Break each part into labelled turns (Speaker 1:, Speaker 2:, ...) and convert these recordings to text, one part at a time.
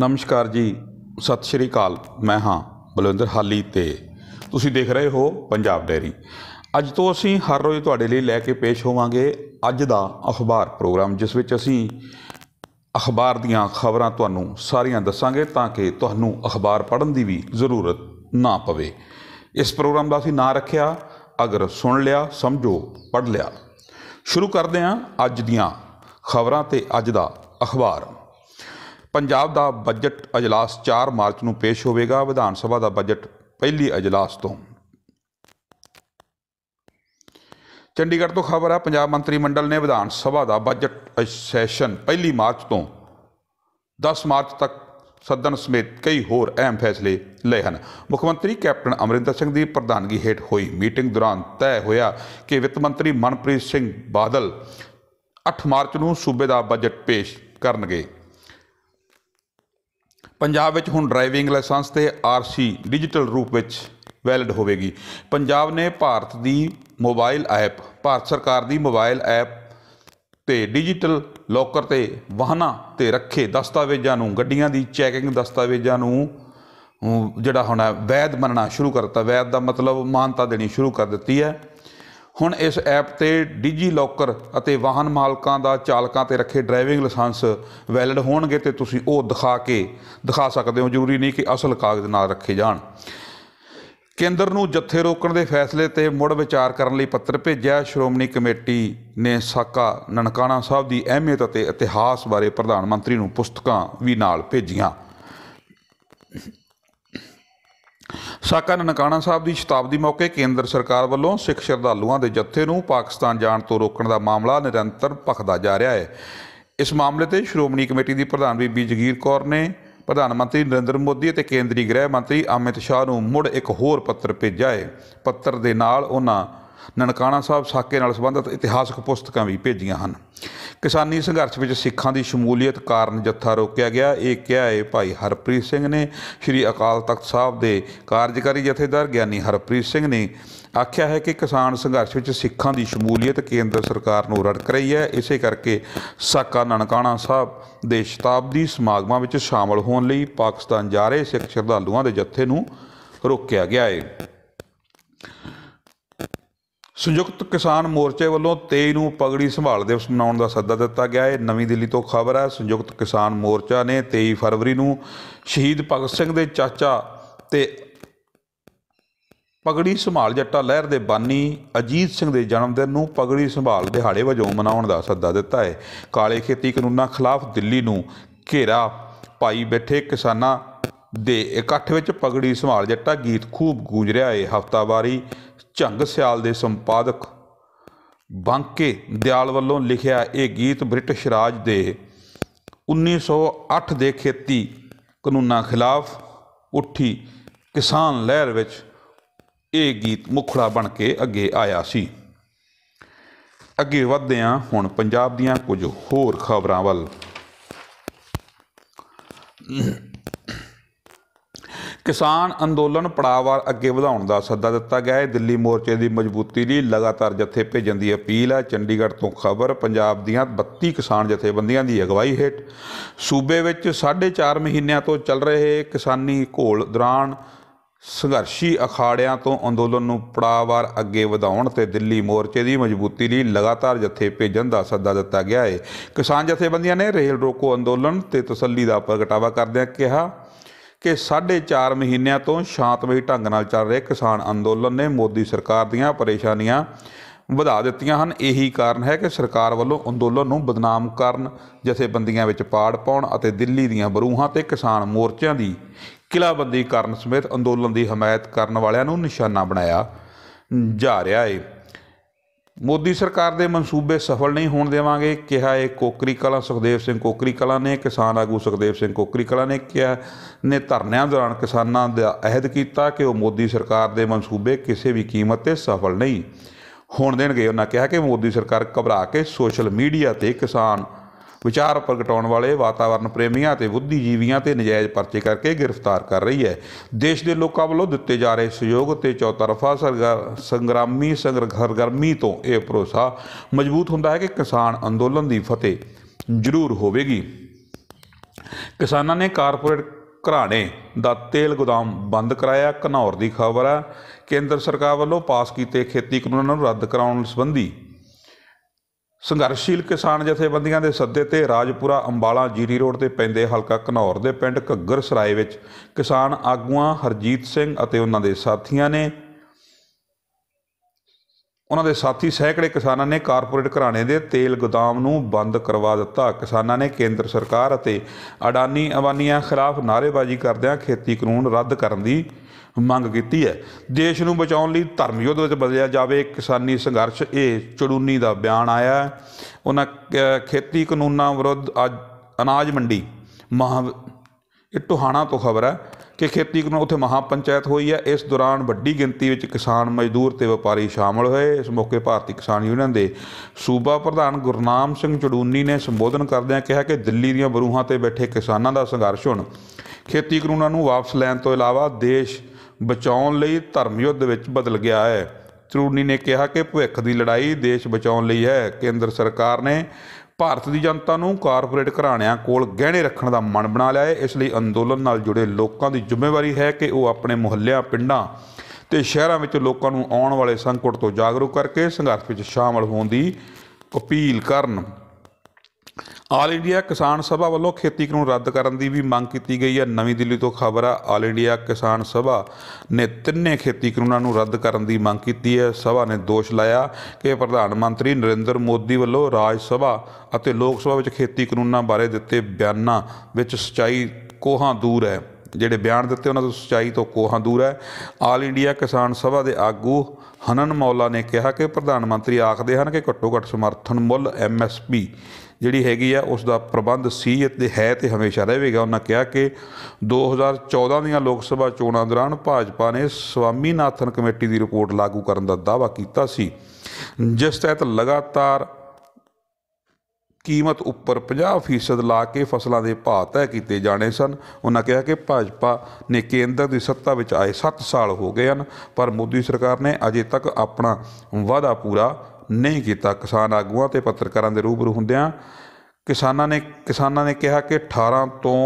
Speaker 1: ਨਮਸਕਾਰ ਜੀ ਸਤਿ ਸ਼੍ਰੀ ਅਕਾਲ ਮੈਂ ਹਾਂ ਬਲਵਿੰਦਰ ਹਾਲੀ ਤੇ ਤੁਸੀਂ ਦੇਖ ਰਹੇ ਹੋ ਪੰਜਾਬ ਡੈਰੀ ਅੱਜ ਤੋਂ ਅਸੀਂ ਹਰ ਰੋਜ਼ ਤੁਹਾਡੇ ਲਈ ਲੈ ਕੇ ਪੇਸ਼ ਹੋਵਾਂਗੇ ਅੱਜ ਦਾ ਅਖਬਾਰ ਪ੍ਰੋਗਰਾਮ ਜਿਸ ਵਿੱਚ ਅਸੀਂ ਅਖਬਾਰ ਦੀਆਂ ਖਬਰਾਂ ਤੁਹਾਨੂੰ ਸਾਰੀਆਂ ਦੱਸਾਂਗੇ ਤਾਂ ਕਿ ਤੁਹਾਨੂੰ ਅਖਬਾਰ ਪੜ੍ਹਨ ਦੀ ਵੀ ਜ਼ਰੂਰਤ ਨਾ ਪਵੇ ਇਸ ਪ੍ਰੋਗਰਾਮ ਦਾ ਅਸੀਂ ਨਾਂ ਰੱਖਿਆ ਅਗਰ ਸੁਣ ਲਿਆ ਸਮਝੋ ਪੜ੍ਹ ਲਿਆ ਸ਼ੁਰੂ ਕਰਦੇ ਹਾਂ ਅੱਜ ਦੀਆਂ ਖਬਰਾਂ ਤੇ ਅੱਜ ਦਾ ਅਖਬਾਰ ਪੰਜਾਬ ਦਾ ਬਜਟ اجلاس 4 ਮਾਰਚ ਨੂੰ ਪੇਸ਼ ਹੋਵੇਗਾ ਵਿਧਾਨ ਸਭਾ ਦਾ ਬਜਟ ਪਹਿਲੀ اجلاس ਤੋਂ ਚੰਡੀਗੜ੍ਹ ਤੋਂ ਖਬਰ ਆ ਪੰਜਾਬ ਮੰਤਰੀ ਮੰਡਲ ਨੇ ਵਿਧਾਨ ਸਭਾ ਦਾ ਬਜਟ ਸੈਸ਼ਨ ਪਹਿਲੀ ਮਾਰਚ ਤੋਂ 10 ਮਾਰਚ ਤੱਕ ਸਦਨ ਸਮੇਤ ਕਈ ਹੋਰ ਅਹਿਮ ਫੈਸਲੇ ਲਏ ਹਨ ਮੁੱਖ ਮੰਤਰੀ ਕੈਪਟਨ ਅਮਰਿੰਦਰ ਸਿੰਘ ਦੀ ਪ੍ਰਧਾਨਗੀ ਹੇਠ ਹੋਈ ਮੀਟਿੰਗ ਦੌਰਾਨ ਤੈਅ ਹੋਇਆ ਕਿ ਵਿੱਤ ਮੰਤਰੀ ਮਨਪ੍ਰੀਤ ਸਿੰਘ ਬਾਦਲ 8 ਮਾਰਚ ਨੂੰ ਸੂਬੇ ਦਾ ਬਜਟ ਪੇਸ਼ ਕਰਨਗੇ ਪੰਜਾਬ ਵਿੱਚ ਹੁਣ ਡਰਾਈਵਿੰਗ ਲਾਇਸੈਂਸ ਤੇ ਆਰਸੀ ਡਿਜੀਟਲ ਰੂਪ ਵਿੱਚ ਵੈਲਿਡ ਹੋਵੇਗੀ ਪੰਜਾਬ ਨੇ ਭਾਰਤ ਦੀ ਮੋਬਾਈਲ ਐਪ ਭਾਰਤ ਸਰਕਾਰ ਦੀ ਮੋਬਾਈਲ ਐਪ ਤੇ ਡਿਜੀਟਲ ਲੋਕਰ ਤੇ ਵਾਹਨਾਂ ਤੇ ਰੱਖੇ ਦਸਤਾਵੇਜ਼ਾਂ ਨੂੰ ਗੱਡੀਆਂ ਦੀ ਚੈਕਿੰਗ ਦਸਤਾਵੇਜ਼ਾਂ ਨੂੰ ਜਿਹੜਾ ਹੁਣ ਵੈਦ ਮੰਨਣਾ ਸ਼ੁਰੂ ਕਰਤਾ ਵੈਦ ਦਾ ਮਤਲਬ ਮਾਨਤਾ ਦੇਣੀ ਸ਼ੁਰੂ ਕਰ ਦਿੱਤੀ ਹੈ ਹੁਣ ਇਸ ਐਪ ਤੇ ਡਿਜੀ ਲੋਕਰ ਅਤੇ ਵਾਹਨ ਮਾਲਕਾਂ ਦਾ ਚਾਲਕਾਂ ਤੇ ਰੱਖੇ ਡਰਾਈਵਿੰਗ ਲਾਇਸੈਂਸ ਵੈਲਿਡ ਹੋਣਗੇ ਤੇ ਤੁਸੀਂ ਉਹ ਦਿਖਾ ਕੇ ਦਿਖਾ ਸਕਦੇ ਹੋ ਜ਼ਰੂਰੀ ਨਹੀਂ ਕਿ ਅਸਲ ਕਾਗਜ਼ ਨਾਲ ਰੱਖੇ ਜਾਣ ਕੇਂਦਰ ਨੂੰ ਜੱਥੇ ਰੋਕਣ ਦੇ ਫੈਸਲੇ ਤੇ ਮੁੜ ਵਿਚਾਰ ਕਰਨ ਲਈ ਪੱਤਰ ਭੇਜਿਆ ਸ਼੍ਰੋਮਣੀ ਕਮੇਟੀ ਨੇ ਸਾਕਾ ਨਨਕਾਣਾ ਸਾਹਿਬ ਦੀ ਅਹਿਮੀਅਤ ਅਤੇ ਇਤਿਹਾਸ ਬਾਰੇ ਪ੍ਰਧਾਨ ਮੰਤਰੀ ਨੂੰ ਪੁਸਤਕਾਂ ਵੀ ਨਾਲ ਭੇਜੀਆਂ ਸਾਕਾ ਨਨਕਾਣਾ ਸਾਹਿਬ ਦੀ ਸ਼ਤਾਬਦੀ ਮੌਕੇ ਕੇਂਦਰ ਸਰਕਾਰ ਵੱਲੋਂ ਸਿੱਖ ਸ਼ਰਧਾਲੂਆਂ ਦੇ ਜੱਥੇ ਨੂੰ ਪਾਕਿਸਤਾਨ ਜਾਣ ਤੋਂ ਰੋਕਣ ਦਾ ਮਾਮਲਾ ਨਿਰੰਤਰ ਭਖਦਾ ਜਾ ਰਿਹਾ ਹੈ ਇਸ ਮਾਮਲੇ ਤੇ ਸ਼੍ਰੋਮਣੀ ਕਮੇਟੀ ਦੀ ਪ੍ਰਧਾਨ ਬੀਬੀ ਜਗੀਰ ਕੌਰ ਨੇ ਪ੍ਰਧਾਨ ਮੰਤਰੀ ਨਰਿੰਦਰ ਮੋਦੀ ਅਤੇ ਕੇਂਦਰੀ ਗ੍ਰਹਿ ਮੰਤਰੀ ਅਮਿਤ ਸ਼ਾਹ ਨੂੰ ਮੁੜ ਇੱਕ ਹੋਰ ਪੱਤਰ ਭੇਜਿਆ ਹੈ ਪੱਤਰ ਦੇ ਨਾਲ ਉਹਨਾਂ ਨਨਕਾਣਾ ਸਾਹਿਬ ਸਾਕੇ ਨਾਲ ਸੰਬੰਧਿਤ ਇਤਿਹਾਸਕ ਪੁਸਤਕਾਂ ਵੀ ਭੇਜੀਆਂ ਹਨ ਕਿਸਾਨੀ ਸੰਘਰਸ਼ ਵਿੱਚ ਸਿੱਖਾਂ ਦੀ ਸ਼ਮੂਲੀਅਤ ਕਾਰਨ ਜੱਥਾ ਰੋਕਿਆ ਗਿਆ ਇਹ ਕਿਹਾ ਹੈ ਭਾਈ ਹਰਪ੍ਰੀਤ ਸਿੰਘ ਨੇ ਸ੍ਰੀ ਅਕਾਲ ਤਖਤ ਸਾਹਿਬ ਦੇ ਕਾਰਜਕਾਰੀ ਜਥੇਦਾਰ ਗਿਆਨੀ ਹਰਪ੍ਰੀਤ ਸਿੰਘ ਨੇ ਆਖਿਆ ਹੈ ਕਿ ਕਿਸਾਨ ਸੰਘਰਸ਼ ਵਿੱਚ ਸਿੱਖਾਂ ਦੀ ਸ਼ਮੂਲੀਅਤ ਕੇਂਦਰ ਸਰਕਾਰ ਨੂੰ ਰੜਕ ਰਹੀ ਹੈ ਇਸੇ ਕਰਕੇ ਸਾਕਾ ਨਨਕਾਣਾ ਸਾਹਿਬ ਦੇ ਸ਼ਤਾਬਦੀ ਸਮਾਗਮਾਂ ਵਿੱਚ ਸ਼ਾਮਲ ਹੋਣ ਲਈ ਪਾਕਿਸਤਾਨ ਜਾ ਰਹੇ ਸਿੱਖ ਸ਼ਰਧਾਲੂਆਂ ਦੇ ਜੱਥੇ ਨੂੰ ਰੋਕਿਆ ਗਿਆ ਹੈ ਸੰਯੁਕਤ ਕਿਸਾਨ ਮੋਰਚੇ ਵੱਲੋਂ 23 ਨੂੰ ਪਗੜੀ ਸੰਭਾਲ ਦਿਵਸ ਮਨਾਉਣ ਦਾ ਸੱਦਾ ਦਿੱਤਾ ਗਿਆ ਹੈ ਨਵੀਂ ਦਿੱਲੀ ਤੋਂ ਖਬਰ ਹੈ ਸੰਯੁਕਤ ਕਿਸਾਨ ਮੋਰਚਾ ਨੇ 23 ਫਰਵਰੀ ਨੂੰ ਸ਼ਹੀਦ ਭਗਤ ਸਿੰਘ ਦੇ ਚਾਚਾ ਤੇ ਪਗੜੀ ਸੰਭਾਲ ਜੱਟਾ ਲਹਿਰ ਦੇ ਬਾਨੀ ਅਜੀਤ ਸਿੰਘ ਦੇ ਜਨਮ ਦਿਨ ਨੂੰ ਪਗੜੀ ਸੰਭਾਲ ਦਿਹਾੜੇ ਵਜੋਂ ਮਨਾਉਣ ਦਾ ਸੱਦਾ ਦਿੱਤਾ ਹੈ ਕਾਲੇ ਖੇਤੀ ਕਾਨੂੰਨਾਂ ਖਿਲਾਫ ਦਿੱਲੀ ਨੂੰ ਘੇਰਾ ਪਾਈ ਬੈਠੇ ਕਿਸਾਨਾਂ ਦੇ ਇਕੱਠ ਵਿੱਚ ਪਗੜੀ ਸੰਭਾਲ ਜੱਟਾ ਗੀਤ ਖੂਬ ਗੂੰਜ ਰਿਹਾ ਹੈ ਹਫਤਾਵਾਰੀ ਝੰਗ ਸਿਆਲ ਦੇ ਸੰਪਾਦਕ ਬਾਂਕੇ ਦਿਆਲ ਵੱਲੋਂ ਲਿਖਿਆ ਇਹ ਗੀਤ ਬ੍ਰਿਟਿਸ਼ ਰਾਜ ਦੇ 1908 ਦੇ ਖੇਤੀ ਕਾਨੂੰਨਾਂ ਖਿਲਾਫ ਉੱਠੀ ਕਿਸਾਨ ਲਹਿਰ ਵਿੱਚ ਇਹ ਗੀਤ ਮੁਖੜਾ ਬਣ ਕੇ ਅੱਗੇ ਆਇਆ ਸੀ ਅੱਗੇ ਵਧਦੇ ਹਾਂ ਹੁਣ ਪੰਜਾਬ ਦੀਆਂ ਕੁਝ ਹੋਰ ਖਬਰਾਂ ਵੱਲ ਕਿਸਾਨ ਅੰਦੋਲਨ ਪੜਾਵਾਰ ਅੱਗੇ ਵਧਾਉਣ ਦਾ ਸੱਦਾ ਦਿੱਤਾ ਗਿਆ ਹੈ ਦਿੱਲੀ ਮੋਰਚੇ ਦੀ ਮਜ਼ਬੂਤੀ ਲਈ ਲਗਾਤਾਰ ਜਥੇ ਭੇਜਣ ਦੀ ਅਪੀਲ ਹੈ ਚੰਡੀਗੜ੍ਹ ਤੋਂ ਖਬਰ ਪੰਜਾਬ ਦੀਆਂ 32 ਕਿਸਾਨ ਜਥੇਬੰਦੀਆਂ ਦੀ ਅਗਵਾਈ ਹੇਠ ਸੂਬੇ ਵਿੱਚ 4.5 ਮਹੀਨਿਆਂ ਤੋਂ ਚੱਲ ਰਹੇ ਕਿਸਾਨੀ ਘੋਲ ਦੌਰਾਨ ਸੰਘਰਸ਼ੀ ਅਖਾੜਿਆਂ ਤੋਂ ਅੰਦੋਲਨ ਨੂੰ ਪੜਾਵਾਰ ਅੱਗੇ ਵਧਾਉਣ ਤੇ ਦਿੱਲੀ ਮੋਰਚੇ ਦੀ ਮਜ਼ਬੂਤੀ ਲਈ ਲਗਾਤਾਰ ਜਥੇ ਭੇਜਣ ਦਾ ਸੱਦਾ ਦਿੱਤਾ ਗਿਆ ਹੈ ਕਿਸਾਨ ਜਥੇਬੰਦੀਆਂ ਨੇ ਰੇਲ ਰੋਕੋ ਅੰਦੋਲਨ ਤੇ ਤਸੱਲੀ ਦਾ ਪ੍ਰਗਟਾਵਾ ਕਰਦਿਆਂ ਕਿਹਾ ਕਿ 4.5 ਮਹੀਨਿਆਂ ਤੋਂ ਸ਼ਾਂਤਮਈ ਢੰਗ ਨਾਲ ਚੱਲ ਰਹੇ ਕਿਸਾਨ ਅੰਦੋਲਨ ਨੇ ਮੋਦੀ ਸਰਕਾਰ ਦੀਆਂ ਪਰੇਸ਼ਾਨੀਆਂ ਵਧਾ ਦਿੱਤੀਆਂ ਹਨ ਇਹੀ ਕਾਰਨ ਹੈ ਕਿ ਸਰਕਾਰ ਵੱਲੋਂ ਅੰਦੋਲਨ ਨੂੰ ਬਦਨਾਮ ਕਰਨ ਜਥੇਬੰਦੀਆਂ ਵਿੱਚ ਪਾੜ ਪਾਉਣ ਅਤੇ ਦਿੱਲੀ ਦੀਆਂ ਬਰੂਹਾਂ ਤੇ ਕਿਸਾਨ ਮੋਰਚਿਆਂ ਦੀ ਕਿਲਾਬੰਦੀ ਕਰਨ ਸਮੇਤ ਅੰਦੋਲਨ ਦੀ ਹਮਾਇਤ ਕਰਨ ਵਾਲਿਆਂ ਨੂੰ ਨਿਸ਼ਾਨਾ ਬਣਾਇਆ ਜਾ ਰਿਹਾ ਹੈ ਮੋਦੀ ਸਰਕਾਰ ਦੇ ਮਨਸੂਬੇ ਸਫਲ ਨਹੀਂ ਹੋਣ ਦੇਵਾਂਗੇ ਕਿਹਾ ਇਹ ਕੋਕਰੀ ਕਲਾ ਸੁਖਦੇਵ ਸਿੰਘ ਕੋਕਰੀ ਕਲਾ ਨੇ ਕਿਸਾਨ ਆਗੂ ਸੁਖਦੇਵ ਸਿੰਘ ਕੋਕਰੀ ਕਲਾ ਨੇ ਕਿਹਾ ਨੇ ਧਰਨਿਆਂ ਦੌਰਾਨ ਕਿਸਾਨਾਂ ਦਾ ਅਹਿਦ ਕੀਤਾ ਕਿ ਉਹ ਮੋਦੀ ਸਰਕਾਰ ਦੇ ਮਨਸੂਬੇ ਕਿਸੇ ਵੀ ਕੀਮਤ ਤੇ ਸਫਲ ਨਹੀਂ ਹੋਣ ਦੇਣਗੇ ਉਹਨਾਂ ਕਿਹਾ ਕਿ ਮੋਦੀ ਸਰਕਾਰ ਘਬਰਾ ਕੇ ਸੋਸ਼ਲ ਮੀਡੀਆ ਤੇ ਕਿਸਾਨ ਵਿਚਾਰ ਪ੍ਰਗਟਾਉਣ ਵਾਲੇ ਵਾਤਾਵਰਣ ਪ੍ਰੇਮੀਆਂ ਤੇ ਬੁੱਧੀਜੀਵੀਆਂ ਤੇ ਨਜਾਇਜ਼ ਪਰਚੇ ਕਰਕੇ ਗ੍ਰਿਫਤਾਰ ਕਰ ਰਹੀ ਹੈ ਦੇਸ਼ ਦੇ ਲੋਕਾਂ ਵੱਲੋਂ ਦਿੱਤੇ ਜਾ ਰਹੇ ਸਹਿਯੋਗ ਤੇ ਚੌਤਰਫਾ ਸੰਗਰਾਮੀ ਸੰਗਰਗਰਮੀ ਤੋਂ ਇਹ ਭਰੋਸਾ ਮਜ਼ਬੂਤ ਹੁੰਦਾ ਹੈ ਕਿ ਕਿਸਾਨ ਅੰਦੋਲਨ ਦੀ ਫਤਿਹ ਜ਼ਰੂਰ ਹੋਵੇਗੀ ਕਿਸਾਨਾਂ ਨੇ ਕਾਰਪੋਰੇਟ ਘਰਾਣੇ ਦਾ ਤੇਲ ਗੋਦਾਮ ਬੰਦ ਕਰਾਇਆ ਘਨੌਰ ਦੀ ਖਬਰ ਹੈ ਕੇਂਦਰ ਸਰਕਾਰ ਵੱਲੋਂ ਪਾਸ ਕੀਤੇ ਖੇਤੀ ਕਾਨੂੰਨਾਂ ਨੂੰ ਰੱਦ ਕਰਾਉਣ ਸੰਬੰਧੀ ਸੰਘਰਸ਼ੀਲ ਕਿਸਾਨ ਜਥੇਬੰਦੀਆਂ ਦੇ ਸੱਦੇ ਤੇ ਰਾਜਪੁਰਾ ਅੰਬਾਲਾ ਜੀਰੀ ਰੋਡ ਤੇ ਪੈਂਦੇ ਹਲਕਾ ਘਨੌਰ ਦੇ ਪਿੰਡ ਘੱਗਰ ਸਰਾਏ ਵਿੱਚ ਕਿਸਾਨ ਆਗੂਆਂ ਹਰਜੀਤ ਸਿੰਘ ਅਤੇ ਉਹਨਾਂ ਦੇ ਸਾਥੀਆਂ ਨੇ ਉਹਨਾਂ ਦੇ ਸਾਥੀ ਸੈਂਕੜੇ ਕਿਸਾਨਾਂ ਨੇ ਕਾਰਪੋਰੇਟ ਘਰਾਣੇ ਦੇ ਤੇਲ ਗੋਦਾਮ ਨੂੰ ਬੰਦ ਕਰਵਾ ਦਿੱਤਾ ਕਿਸਾਨਾਂ ਨੇ ਕੇਂਦਰ ਸਰਕਾਰ ਅਤੇ ਅਡਾਨੀ ਅਵਾਨੀਆਂ ਖਿਲਾਫ ਨਾਰੇਬਾਜ਼ੀ ਕਰਦਿਆਂ ਖੇਤੀ ਕਾਨੂੰਨ ਰੱਦ ਕਰਨ ਦੀ ਮੰਗ ਕੀਤੀ ਹੈ ਦੇਸ਼ ਨੂੰ ਬਚਾਉਣ ਲਈ ਧਰਮ ਯੁੱਧ ਵਿੱਚ ਬਦਲਿਆ ਜਾਵੇ ਕਿਸਾਨੀ ਸੰਘਰਸ਼ ਇਹ ਚੜੂਨੀ ਦਾ ਬਿਆਨ ਆਇਆ ਹੈ ਉਹਨਾਂ ਖੇਤੀ ਕਾਨੂੰਨਾਂ ਵਿਰੁੱਧ ਅੱਜ ਅਨਾਜ ਮੰਡੀ ਮਹਾ ਇਹ ਟੋਹਾਣਾ ਤੋਂ ਖਬਰ ਹੈ ਕਿ ਖੇਤੀ ਕਾਨੂੰਨ ਉੱਥੇ ਮਹਾ ਪੰਚਾਇਤ ਹੋਈ ਹੈ ਇਸ ਦੌਰਾਨ ਵੱਡੀ ਗਿਣਤੀ ਵਿੱਚ ਕਿਸਾਨ ਮਜ਼ਦੂਰ ਤੇ ਵਪਾਰੀ ਸ਼ਾਮਲ ਹੋਏ ਇਸ ਮੌਕੇ ਭਾਰਤੀ ਕਿਸਾਨ ਯੂਨੀਅਨ ਦੇ ਸੂਬਾ ਪ੍ਰਧਾਨ ਗੁਰਨਾਮ ਸਿੰਘ ਚੜੂਨੀ ਨੇ ਸੰਬੋਧਨ ਕਰਦਿਆਂ ਕਿਹਾ ਕਿ ਦਿੱਲੀ ਦੀਆਂ ਬਰੂਹਾਂ ਤੇ ਬੈਠੇ ਕਿਸਾਨਾਂ ਦਾ ਸੰਘਰਸ਼ ਹੁਣ ਖੇਤੀ ਕਾਨੂੰਨਾਂ ਨੂੰ ਵਾਪਸ ਲੈਣ ਤੋਂ ਇਲਾਵਾ ਦੇਸ਼ ਬਚਾਉਣ ਲਈ ਧਰਮ ਯੁੱਧ ਵਿੱਚ ਬਦਲ ਗਿਆ ਹੈ ਚਰੂਨੀ ਨੇ ਕਿਹਾ ਕਿ ਭਵਿੱਖ ਦੀ ਲੜਾਈ ਦੇਸ਼ ਬਚਾਉਣ ਲਈ ਹੈ ਕੇਂਦਰ ਸਰਕਾਰ ਨੇ ਭਾਰਤ ਦੀ ਜਨਤਾ ਨੂੰ ਕਾਰਪੋਰੇਟ ਘਰਾਣਿਆਂ ਕੋਲ ਗਹਿਣੇ ਰੱਖਣ ਦਾ ਮਨ ਬਣਾ ਲਿਆ ਹੈ ਇਸ ਲਈ ਅੰਦੋਲਨ ਨਾਲ ਜੁੜੇ ਲੋਕਾਂ ਦੀ ਜ਼ਿੰਮੇਵਾਰੀ ਹੈ ਕਿ ਉਹ ਆਪਣੇ ਮੁਹੱਲਿਆਂ ਪਿੰਡਾਂ ਤੇ ਸ਼ਹਿਰਾਂ ਵਿੱਚ ਲੋਕਾਂ ਨੂੰ ਆਉਣ ਵਾਲੇ ਸੰਕਟ ਤੋਂ ਜਾਗਰੂਕ ਕਰਕੇ ਸੰਘਰਸ਼ ਵਿੱਚ ਸ਼ਾਮਲ ਹੋਣ ਦੀ ਅਪੀਲ ਕਰਨ ਆਲ ਇੰਡੀਆ ਕਿਸਾਨ ਸਭਾ ਵੱਲੋਂ ਖੇਤੀ ਕਾਨੂੰਨ ਰੱਦ ਕਰਨ ਦੀ ਵੀ ਮੰਗ ਕੀਤੀ ਗਈ ਹੈ ਨਵੀਂ ਦਿੱਲੀ ਤੋਂ ਖਬਰ ਆ ਆਲ ਇੰਡੀਆ ਕਿਸਾਨ ਸਭਾ ਨੇ ਤਿੰਨੇ ਖੇਤੀ ਕਾਨੂੰਨਾਂ ਨੂੰ ਰੱਦ ਕਰਨ ਦੀ ਮੰਗ ਕੀਤੀ ਹੈ ਸਭਾ ਨੇ ਦੋਸ਼ ਲਾਇਆ ਕਿ ਪ੍ਰਧਾਨ ਮੰਤਰੀ ਨਰਿੰਦਰ ਮੋਦੀ ਵੱਲੋਂ ਰਾਜ ਸਭਾ ਅਤੇ ਲੋਕ ਸਭਾ ਵਿੱਚ ਖੇਤੀ ਕਾਨੂੰਨਾਂ ਬਾਰੇ ਦਿੱਤੇ ਬਿਆਨਾਂ ਵਿੱਚ ਸਚਾਈ ਕੋਹਾਂ ਦੂਰ ਹੈ ਜਿਹੜੇ ਬਿਆਨ ਦਿੱਤੇ ਉਹਨਾਂ ਤੋਂ ਸਚਾਈ ਤੋਂ ਕੋਹਾਂ ਦੂਰ ਹੈ ਆਲ ਇੰਡੀਆ ਕਿਸਾਨ ਸਭਾ ਦੇ ਆਗੂ ਹਨਨ ਮੌਲਾ ਨੇ ਕਿਹਾ ਕਿ ਪ੍ਰਧਾਨ ਮੰਤਰੀ ਆਖਦੇ ਹਨ ਕਿ ਘੱਟੋ ਘੱਟ ਸਮਰਥਨ ਮੁੱਲ ਐਮਐਸਪੀ ਜਿਹੜੀ ਹੈਗੀ ਆ ਉਸ ਦਾ ਪ੍ਰਬੰਧ ਸੀਅਤ ਦੇ ਹੈ ਤੇ ਹਮੇਸ਼ਾ ਰਹੇਗਾ ਉਹਨਾਂ ਕਿਹਾ ਕਿ 2014 ਦੀਆਂ ਲੋਕ ਸਭਾ ਚੋਣਾਂ ਦੌਰਾਨ ਭਾਜਪਾ ਨੇ ਸਵਾਮੀਨਾਥਨ ਕਮੇਟੀ ਦੀ ਰਿਪੋਰਟ ਲਾਗੂ ਕਰਨ ਦਾ ਦਾਅਵਾ ਕੀਤਾ ਸੀ ਜਿਸ ਤਹਿਤ ਲਗਾਤਾਰ ਕੀਮਤ ਉੱਪਰ 50% ਲਾ ਕੇ ਫਸਲਾਂ ਦੇ ਭਾਅ ਤੈਅ ਕੀਤੇ ਜਾਣੇ ਸਨ ਉਹਨਾਂ ਕਿਹਾ ਕਿ ਭਾਜਪਾ ਨੇ ਕੇਂਦਰ ਦੀ ਸੱਤਾ ਵਿੱਚ ਆਏ 7 ਸਾਲ ਹੋ ਗਏ ਹਨ ਪਰ ਮੋਦੀ ਸਰਕਾਰ ਨੇ ਅਜੇ ਤੱਕ ਆਪਣਾ ਵਾਅਦਾ ਪੂਰਾ ਨਹੀਂ ਕੀਤਾ ਕਿਸਾਨ ਆਗੂਆਂ ਤੇ ਪੱਤਰਕਾਰਾਂ ਦੇ ਰੂਬਰੂ ਹੁੰਦਿਆਂ ਕਿਸਾਨਾਂ ਨੇ ਕਿਸਾਨਾਂ ਨੇ ਕਿਹਾ ਕਿ 18 ਤੋਂ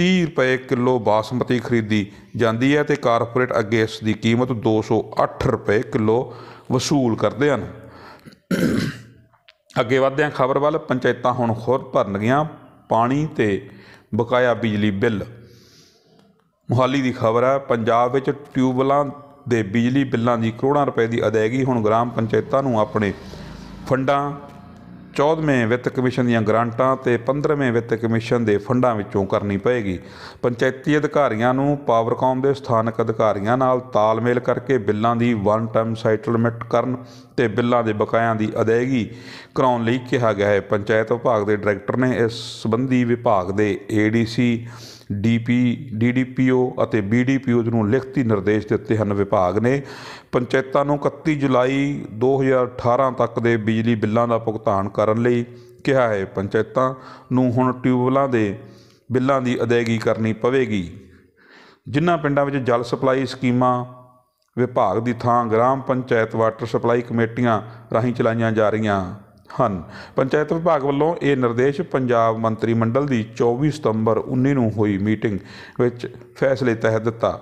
Speaker 1: 30 ਰੁਪਏ ਕਿਲੋ ਬਾਸਮਤੀ ਖਰੀਦੀ ਜਾਂਦੀ ਹੈ ਤੇ ਕਾਰਪੋਰੇਟ ਅੱਗੇ ਇਸ ਦੀ ਕੀਮਤ 208 ਰੁਪਏ ਕਿਲੋ ਵਸੂਲ ਕਰਦੇ ਹਨ ਅੱਗੇ ਵਧਦਿਆਂ ਖਬਰ ਵੱਲ ਪੰਚਾਇਤਾਂ ਹੁਣ ਭਰਨ ਭਰਨਗੀਆਂ ਪਾਣੀ ਤੇ ਬਕਾਇਆ ਬਿਜਲੀ ਬਿੱਲ ਮੁਹਾਲੀ ਦੀ ਖਬਰ ਹੈ ਪੰਜਾਬ ਵਿੱਚ ਟਿਊਬਵੈਲਾਂ ਦੇ ਬਿਜਲੀ ਬਿੱਲਾਂ ਦੀ ਕਰੋੜਾਂ ਰੁਪਏ ਦੀ ਅਦਾਇਗੀ ਹੁਣ ਗ੍ਰਾਮ ਪੰਚਾਇਤਾਂ ਨੂੰ ਆਪਣੇ ਫੰਡਾਂ 14ਵੇਂ ਵਿੱਤ ਕਮਿਸ਼ਨ ਦੀਆਂ ਗ੍ਰਾਂਟਾਂ ਤੇ 15ਵੇਂ ਵਿੱਤ ਕਮਿਸ਼ਨ ਦੇ ਫੰਡਾਂ ਵਿੱਚੋਂ ਕਰਨੀ ਪਏਗੀ ਪੰਚਾਇਤੀ ਅਧਿਕਾਰੀਆਂ ਨੂੰ ਪਾਵਰਕਾਮ ਦੇ ਸਥਾਨਕ ਅਧਿਕਾਰੀਆਂ ਨਾਲ ਤਾਲਮੇਲ ਕਰਕੇ ਬਿੱਲਾਂ ਦੀ ਵਨ ਟਾਈਮ ਸੈਟਲਮੈਂਟ ਕਰਨ ਤੇ ਬਿੱਲਾਂ ਦੇ ਬਕਾਇਆਂ ਦੀ ਅਦਾਇਗੀ ਕਰਾਉਣ ਲਈ ਕਿਹਾ ਗਿਆ ਹੈ ਪੰਚਾਇਤ ਵਿਭਾਗ ਦੇ ਡਾਇਰੈਕਟਰ ਨੇ ਇਸ ਸੰਬੰਧੀ ਵਿਭਾਗ ਦੇ ਏਡੀਸੀ ਡੀਪੀ ਡੀਡੀਪੀਓ ਅਤੇ ਬੀਡੀਪੀਓ ਨੂੰ ਲਿਖਤੀ ਨਿਰਦੇਸ਼ ਦਿੱਤੇ ਹਨ ਵਿਭਾਗ ਨੇ ਪੰਚਾਇਤਾਂ ਨੂੰ 31 ਜੁਲਾਈ 2018 ਤੱਕ ਦੇ ਬਿਜਲੀ ਬਿੱਲਾਂ ਦਾ ਭੁਗਤਾਨ ਕਰਨ ਲਈ ਕਿਹਾ ਹੈ ਪੰਚਾਇਤਾਂ ਨੂੰ ਹੁਣ ਟਿਊਬਵੈੱਲਾਂ ਦੇ ਬਿੱਲਾਂ ਦੀ ਅਦਾਇਗੀ ਕਰਨੀ ਪਵੇਗੀ ਜਿਨ੍ਹਾਂ ਪਿੰਡਾਂ ਵਿੱਚ ਜਲ ਸਪਲਾਈ ਸਕੀਮਾਂ ਵਿਭਾਗ ਦੀ ਥਾਂ ਗ੍ਰਾਮ ਪੰਚਾਇਤ ਵਾਟਰ ਸਪਲਾਈ ਕਮੇਟੀਆਂ ਰਾਹੀਂ ਚਲਾਈਆਂ ਜਾ ਰਹੀਆਂ ਹਨ ਪੰਚਾਇਤ ਵਿਭਾਗ ਵੱਲੋਂ ਇਹ ਨਿਰਦੇਸ਼ ਪੰਜਾਬ ਮੰਤਰੀ ਮੰਡਲ ਦੀ 24 ਸਤੰਬਰ 19 ਨੂੰ ਹੋਈ ਮੀਟਿੰਗ ਵਿੱਚ ਫੈਸਲੇ ਤਹਿਤ ਦਿੱਤਾ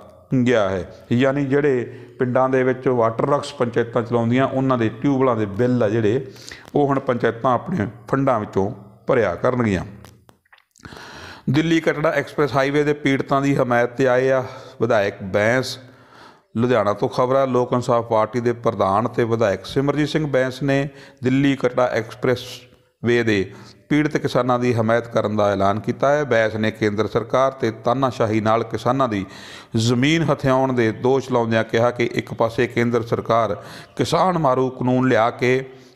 Speaker 1: ਗਿਆ ਹੈ ਯਾਨੀ ਜਿਹੜੇ ਪਿੰਡਾਂ ਦੇ ਵਿੱਚ ਵਾਟਰ ਰਕਸ ਪੰਚਾਇਤਾਂ ਚਲਾਉਂਦੀਆਂ ਉਹਨਾਂ ਦੇ ਟਿਊਬਲਾਂ ਦੇ ਬਿੱਲ ਆ ਜਿਹੜੇ ਉਹ ਹੁਣ ਪੰਚਾਇਤਾਂ ਆਪਣੇ ਫੰਡਾਂ ਵਿੱਚੋਂ ਭਰਿਆ ਕਰਨਗੀਆਂ ਦਿੱਲੀ ਕਟੜਾ ਐਕਸਪ੍ਰੈਸ ਹਾਈਵੇ ਦੇ ਪੀੜਤਾਂ ਦੀ ਹਮਾਇਤ ਤੇ ਆਏ ਆ ਵਿਧਾਇਕ ਬੈਂਸ ਲੁਧਿਆਣਾ ਤੋਂ ਖਬਰ ਆ ਲੋਕ ਇਨਸਾਫ ਪਾਰਟੀ ਦੇ ਪ੍ਰਧਾਨ ਤੇ ਵਿਧਾਇਕ ਸਿਮਰਜੀਤ ਸਿੰਘ ਬੈਂਸ ਨੇ ਦਿੱਲੀ ਕਟੜਾ ਐਕਸਪ੍ਰੈਸ ਵੇ ਦੇ ਪੀੜਤ ਕਿਸਾਨਾਂ ਦੀ ਹਮਾਇਤ ਕਰਨ ਦਾ ਐਲਾਨ ਕੀਤਾ ਹੈ ਬੈਂਸ ਨੇ ਕੇਂਦਰ ਸਰਕਾਰ ਤੇ ਤਾਨਾਸ਼ਾਹੀ ਨਾਲ ਕਿਸਾਨਾਂ ਦੀ ਜ਼ਮੀਨ ਹਥਿਆਉਣ ਦੇ ਦੋਸ਼ ਲਾਉਂਦਿਆਂ ਕਿਹਾ ਕਿ ਇੱਕ ਪਾਸੇ ਕੇਂਦਰ ਸਰਕਾਰ ਕਿਸਾਨ ਮਾਰੂ ਕਾਨੂੰਨ ਲਿਆ ਕੇ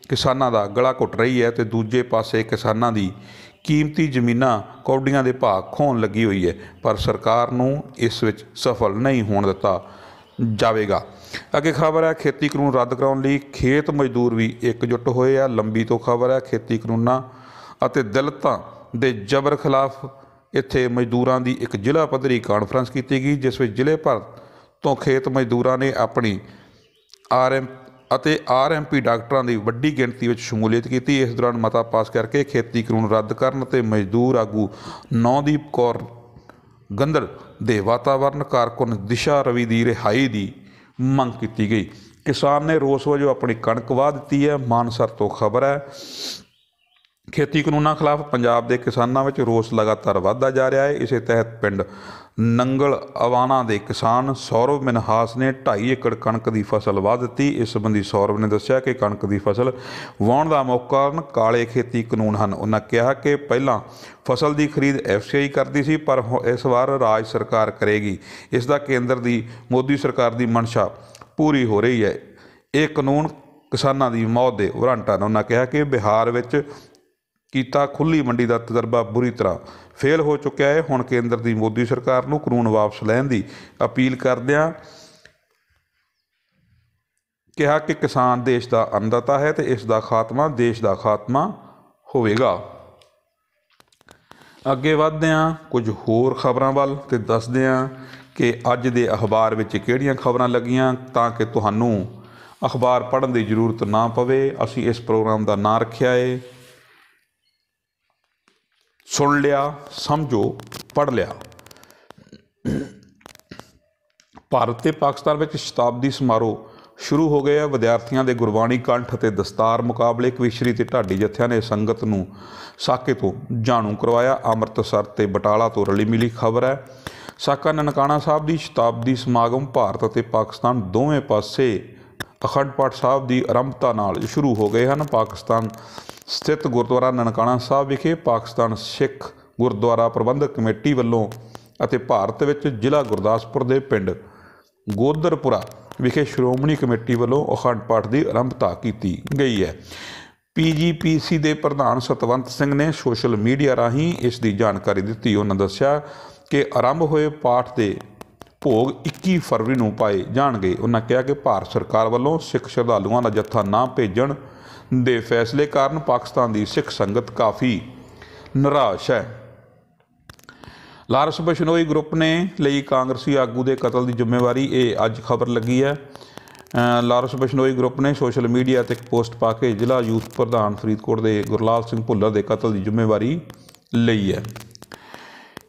Speaker 1: ਕਿਸਾਨਾਂ ਦਾ ਗਲਾ ਘੁੱਟ ਰਹੀ ਹੈ ਤੇ ਦੂਜੇ ਪਾਸੇ ਕਿਸਾਨਾਂ ਦੀ ਕੀਮਤੀ ਜ਼ਮੀਨਾਂ ਕੌਡੀਆਂ ਦੇ ਭਾਅ ਖੋਣ ਲੱਗੀ ਹੋਈ ਹੈ ਪਰ ਸਰਕਾਰ ਨੂੰ ਇਸ ਵਿੱਚ ਸਫਲ ਨਹੀਂ ਹੋਣ ਦਿੱਤਾ ਜਾਵੇਗਾ ਅੱਗੇ ਖਬਰ ਹੈ ਖੇਤੀ ਕਾਨੂੰਨ ਰੱਦ ਕਰਾਉਣ ਲਈ ਖੇਤ ਮਜ਼ਦੂਰ ਵੀ ਇਕਜੁੱਟ ਹੋਏ ਆ ਲੰਬੀ ਤੋਂ ਖਬਰ ਹੈ ਖੇਤੀ ਕਾਨੂੰਨਾਂ ਅਤੇ ਦਲਤਾਂ ਦੇ ਜ਼ਬਰ ਖਿਲਾਫ ਇੱਥੇ ਮਜ਼ਦੂਰਾਂ ਦੀ ਇੱਕ ਜ਼ਿਲ੍ਹਾ ਪੱਧਰੀ ਕਾਨਫਰੰਸ ਕੀਤੀ ਗਈ ਜਿਸ ਵਿੱਚ ਜ਼ਿਲ੍ਹੇ ਭਰ ਤੋਂ ਖੇਤ ਮਜ਼ਦੂਰਾਂ ਨੇ ਆਪਣੀ ਆਰਐਮ ਅਤੇ ਆਰਐਮਪੀ ਡਾਕਟਰਾਂ ਦੀ ਵੱਡੀ ਗਿਣਤੀ ਵਿੱਚ ਸ਼ਮੂਲੀਅਤ ਕੀਤੀ ਇਸ ਦੌਰਾਨ ਮਤਾ ਪਾਸ ਕਰਕੇ ਖੇਤੀ ਕਾਨੂੰਨ ਰੱਦ ਕਰਨ ਤੇ ਮਜ਼ਦੂਰ ਆਗੂ ਨੌਦੀਪ ਕੌਰ ਗੰਦਰ ਦੇ ਵਾਤਾਵਰਣ ਕਾਰਕੁਨ ਦਿਸ਼ਾ ਰਵੀ ਦੀ ਰਿਹਾਈ ਦੀ ਮੰਗ ਕੀਤੀ ਗਈ ਕਿਸਾਨ ਨੇ ਰੋਸ ਵਜੋਂ ਆਪਣੀ ਕਣਕ ਵਾਹ ਦਿੱਤੀ ਹੈ ਮਾਨਸਰ ਤੋਂ ਖਬਰ ਹੈ ਖੇਤੀ ਕਾਨੂੰਨਾਂ ਖਿਲਾਫ ਪੰਜਾਬ ਦੇ ਕਿਸਾਨਾਂ ਵਿੱਚ ਰੋਸ ਲਗਾਤਾਰ ਵਧਦਾ ਜਾ ਰਿਹਾ ਹੈ ਇਸੇ ਤਹਿਤ ਪਿੰਡ ਨੰਗਲ ਆਵਾਨਾ ਦੇ ਕਿਸਾਨ ਸੌਰਵ ਮਨਹਾਸ ਨੇ 2.5 ਏਕੜ ਕਣਕ ਦੀ ਫਸਲ ਵਾਹ ਦਿੱਤੀ ਇਸ ਸੰਬੰਧੀ ਸੌਰਵ ਨੇ ਦੱਸਿਆ ਕਿ ਕਣਕ ਦੀ ਫਸਲ ਵਾਹਣ ਦਾ ਮੁੱਖ ਕਾਰਨ ਕਾਲੇ ਖੇਤੀ ਕਾਨੂੰਨ ਹਨ ਉਹਨਾਂ ਕਿਹਾ ਕਿ ਪਹਿਲਾਂ ਫਸਲ ਦੀ ਖਰੀਦ ਐਫਸੀਆਈ ਕਰਦੀ ਸੀ ਪਰ ਇਸ ਵਾਰ ਰਾਜ ਸਰਕਾਰ ਕਰੇਗੀ ਇਸ ਦਾ ਕੇਂਦਰ ਦੀ ਮੋਦੀ ਸਰਕਾਰ ਦੀ ਮਨਸ਼ਾ ਪੂਰੀ ਹੋ ਰਹੀ ਹੈ ਇਹ ਕਾਨੂੰਨ ਕਿਸਾਨਾਂ ਦੀ ਮੌਤ ਦੇ ਉਰਾਂਟਾ ਨੇ ਉਹਨਾਂ ਕਿਹਾ ਕਿ ਬਿਹਾਰ ਵਿੱਚ ਕੀਤਾ ਖੁੱਲੀ ਮੰਡੀ ਦਾ ਤਜਰਬਾ ਬੁਰੀ ਤਰ੍ਹਾਂ ਫੇਲ ਹੋ ਚੁੱਕਿਆ ਹੈ ਹੁਣ ਕੇਂਦਰ ਦੀ ਮੋਦੀ ਸਰਕਾਰ ਨੂੰ ਕਾਨੂੰਨ ਵਾਪਸ ਲੈਣ ਦੀ ਅਪੀਲ ਕਰਦਿਆਂ ਕਿਹਾ ਕਿ ਕਿਸਾਨ ਦੇਸ਼ ਦਾ ਅੰਨਦਾਤਾ ਹੈ ਤੇ ਇਸ ਦਾ ਖਾਤਮਾ ਦੇਸ਼ ਦਾ ਖਾਤਮਾ ਹੋਵੇਗਾ ਅੱਗੇ ਵਧਦੇ ਹਾਂ ਕੁਝ ਹੋਰ ਖਬਰਾਂ ਵੱਲ ਤੇ ਦੱਸਦੇ ਹਾਂ ਕਿ ਅੱਜ ਦੇ ਅਖਬਾਰ ਵਿੱਚ ਕਿਹੜੀਆਂ ਖਬਰਾਂ ਲੱਗੀਆਂ ਤਾਂ ਕਿ ਤੁਹਾਨੂੰ ਅਖਬਾਰ ਪੜ੍ਹਨ ਦੀ ਜ਼ਰੂਰਤ ਨਾ ਪਵੇ ਅਸੀਂ ਇਸ ਪ੍ਰੋਗਰਾਮ ਦਾ ਨਾਂ ਰੱਖਿਆ ਹੈ ਸੁਣ ਲਿਆ ਸਮਝੋ ਪੜ ਲਿਆ ਭਾਰਤ ਤੇ ਪਾਕਿਸਤਾਨ ਵਿੱਚ ਸ਼ਤਾਬਦੀ ਸਮਾਰੋਹ ਸ਼ੁਰੂ ਹੋ ਗਏ ਆ ਵਿਦਿਆਰਥੀਆਂ ਦੇ ਗੁਰਬਾਣੀ ਕੰਠ ਅਤੇ ਦਸਤਾਰ ਮੁਕਾਬਲੇ ਕਵਿਸ਼ਰੀ ਤੇ ਢਾਡੀ ਜਥਿਆਂ ਨੇ ਸੰਗਤ ਨੂੰ ਸਾਕੇ ਤੋਂ ਜਾਣੂ ਕਰਵਾਇਆ ਅੰਮ੍ਰਿਤਸਰ ਤੇ ਬਟਾਲਾ ਤੋਂ ਰਲੀ ਮਿਲੀ ਖਬਰ ਹੈ ਸਾਕਾ ਨਨਕਾਣਾ ਸਾਹਿਬ ਦੀ ਸ਼ਤਾਬਦੀ ਸਮਾਗਮ ਭਾਰਤ ਅਤੇ ਪਾਕਿਸਤਾਨ ਦੋਵੇਂ ਪਾਸੇ ਅਖੰਡ ਪਾਠ ਸਾਹਿਬ ਦੀ ਆਰੰਭਤਾ ਨਾਲ ਸ਼ੁਰੂ ਹੋ ਗਏ ਹਨ ਪਾਕਿਸਤਾਨ ਸਥਿਤ ਗੁਰਦੁਆਰਾ ਨਨਕਾਣਾ ਸਾਹਿਬ ਵਿਖੇ ਪਾਕਿਸਤਾਨ ਸਿੱਖ ਗੁਰਦੁਆਰਾ ਪ੍ਰਬੰਧਕ ਕਮੇਟੀ ਵੱਲੋਂ ਅਤੇ ਭਾਰਤ ਵਿੱਚ ਜ਼ਿਲ੍ਹਾ ਗੁਰਦਾਸਪੁਰ ਦੇ ਪਿੰਡ ਗੋਦਰਪੁਰਾ ਵਿਖੇ ਸ਼੍ਰੋਮਣੀ ਕਮੇਟੀ ਵੱਲੋਂ ਅਖੰਡ ਪਾਠ ਦੀ ਆਰੰਭਤਾ ਕੀਤੀ ਗਈ ਹੈ ਪੀਜੀਪੀਸੀ ਦੇ ਪ੍ਰਧਾਨ ਸਤਵੰਤ ਸਿੰਘ ਨੇ ਸੋਸ਼ਲ ਮੀਡੀਆ ਰਾਹੀਂ ਇਸ ਦੀ ਜਾਣਕਾਰੀ ਦਿੱਤੀ ਉਹਨਾਂ ਦੱਸਿਆ ਕਿ ਆਰੰਭ ਹੋਏ ਪਾਠ ਦੇ ਭੋਗ 21 ਫਰਵਰੀ ਨੂੰ ਪਾਏ ਜਾਣਗੇ ਉਹਨਾਂ ਕਿਹਾ ਕਿ ਭਾਰਤ ਸਰਕਾਰ ਵੱਲੋਂ ਸਿੱਖ ਸ਼ਰਧਾਲੂਆਂ ਦਾ ਜੱਥਾ ਨਾ ਭੇਜਣ ਦੇ ਫੈਸਲੇ ਕਾਰਨ ਪਾਕਿਸਤਾਨ ਦੀ ਸਿੱਖ ਸੰਗਤ ਕਾਫੀ ਨਿਰਾਸ਼ ਹੈ ਲਾਰਸ ਬਸ਼ਨੋਈ ਗਰੁੱਪ ਨੇ ਲਈ ਕਾਂਗਰਸੀ ਆਗੂ ਦੇ ਕਤਲ ਦੀ ਜ਼ਿੰਮੇਵਾਰੀ ਇਹ ਅੱਜ ਖਬਰ ਲੱਗੀ ਹੈ ਲਾਰਸ ਬਸ਼ਨੋਈ ਗਰੁੱਪ ਨੇ ਸੋਸ਼ਲ ਮੀਡੀਆ ਤੇ ਇੱਕ ਪੋਸਟ ਪਾ ਕੇ ਜ਼ਿਲ੍ਹਾ ਯੂਥ ਪ੍ਰਧਾਨ ਫਰੀਦਕੋਟ ਦੇ ਗੁਰਲਾਲ ਸਿੰਘ ਭੁੱਲਰ ਦੇ ਕਤਲ ਦੀ ਜ਼ਿੰਮੇਵਾਰੀ ਲਈ ਹੈ